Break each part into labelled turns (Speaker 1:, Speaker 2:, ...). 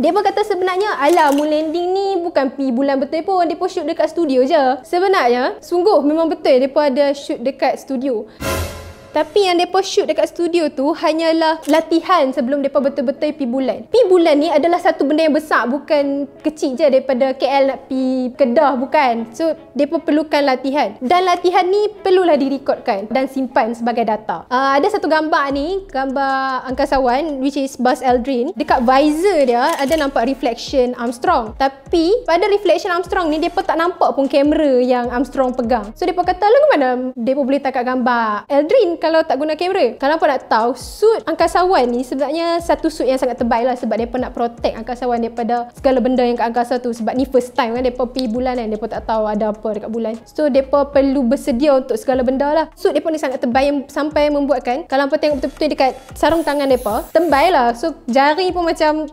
Speaker 1: Dia pun kata sebenarnya ala Moon Landing ni bukan pi bulan betul pun. Dia pun shoot dekat studio je. Sebenarnya, sungguh memang betul dia pun ada shoot dekat studio. Tapi yang mereka shoot dekat studio tu hanyalah latihan sebelum mereka betul-betul pergi bulan. Pi bulan ni adalah satu benda yang besar bukan kecil je daripada KL nak pi Kedah bukan. So mereka perlukan latihan. Dan latihan ni perlulah direkodkan dan simpan sebagai data. Uh, ada satu gambar ni, gambar angkasawan which is Buzz Aldrin. Dekat visor dia ada nampak reflection Armstrong. Tapi pada reflection Armstrong ni mereka tak nampak pun kamera yang Armstrong pegang. So mereka kata lah ke mana mereka boleh tangkap gambar Aldrin kalau tak guna kamera. Kalau apa nak tahu, suit angkasawan ni sebenarnya satu suit yang sangat tebal lah sebab mereka nak protect angkasawan daripada segala benda yang kat angkasa tu. Sebab ni first time kan, mereka pergi bulan kan, mereka tak tahu ada apa dekat bulan. So, mereka perlu bersedia untuk segala benda lah. Suit mereka ni sangat tebal yang sampai membuatkan, kalau apa tengok betul-betul dekat sarung tangan mereka, tebal lah. So, jari pun macam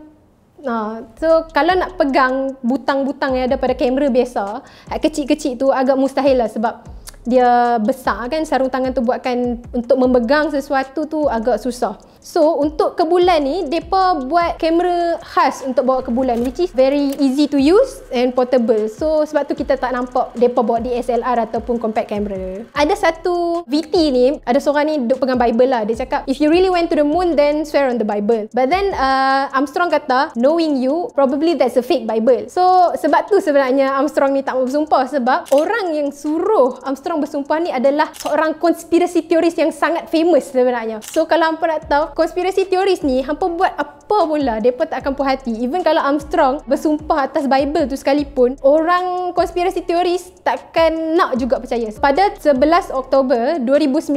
Speaker 1: Nah, ha, so kalau nak pegang butang-butang yang ada pada kamera biasa, kecil-kecil tu agak mustahil lah sebab dia besar kan sarung tangan tu buatkan untuk memegang sesuatu tu agak susah. So untuk ke bulan ni depa buat kamera khas untuk bawa ke bulan which is very easy to use and portable. So sebab tu kita tak nampak depa bawa DSLR ataupun compact camera. Ada satu VT ni, ada seorang ni duk pegang Bible lah. Dia cakap if you really went to the moon then swear on the Bible. But then uh, Armstrong kata knowing you probably that's a fake Bible. So sebab tu sebenarnya Armstrong ni tak mau bersumpah sebab orang yang suruh Armstrong orang bersumpah ni adalah seorang konspirasi teoris yang sangat famous sebenarnya. So kalau hampa nak tahu, konspirasi teoris ni hampa buat apa pun lah, depa tak akan puas Even kalau Armstrong bersumpah atas Bible tu sekalipun, orang konspirasi teoris takkan nak juga percaya. Pada 11 Oktober 2019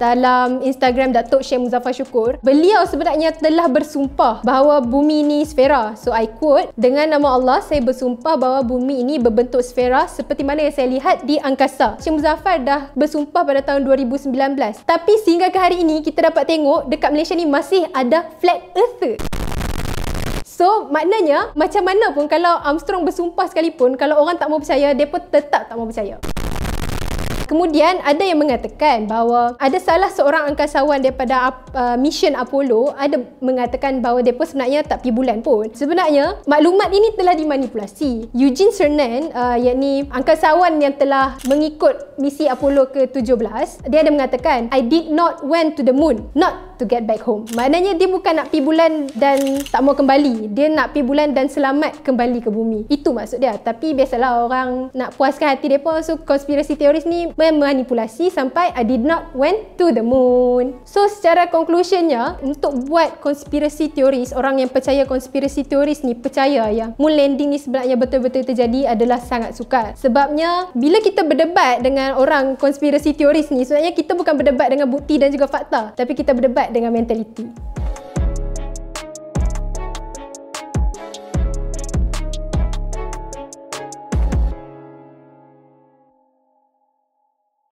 Speaker 1: dalam Instagram Datuk Syekh Muzaffar Syukur, beliau sebenarnya telah bersumpah bahawa bumi ni sfera. So I quote, dengan nama Allah saya bersumpah bahawa bumi ini berbentuk sfera seperti mana yang saya lihat di angkasa. Syekh Zafar dah bersumpah pada tahun 2019. Tapi sehingga ke hari ini kita dapat tengok dekat Malaysia ni masih ada flat earther. So maknanya macam mana pun kalau Armstrong bersumpah sekalipun kalau orang tak mau percaya depa tetap tak mau percaya. Kemudian ada yang mengatakan bahawa ada salah seorang angkasawan daripada uh, mission Apollo ada mengatakan bahawa depa sebenarnya tak pergi bulan pun. Sebenarnya maklumat ini telah dimanipulasi. Eugene Cernan uh, yakni angkasawan yang telah mengikut misi Apollo ke-17 dia ada mengatakan I did not went to the moon not to get back home. Maknanya dia bukan nak pi bulan dan tak mau kembali. Dia nak pi bulan dan selamat kembali ke bumi. Itu maksud dia. Tapi biasalah orang nak puaskan hati depa so konspirasi teoris ni memanipulasi sampai I did not went to the moon. So secara conclusionnya untuk buat konspirasi teoris orang yang percaya konspirasi teoris ni percaya yang moon landing ni sebenarnya betul-betul terjadi adalah sangat sukar. Sebabnya bila kita berdebat dengan orang konspirasi teoris ni sebenarnya kita bukan berdebat dengan bukti dan juga fakta tapi kita berdebat dengan mentaliti.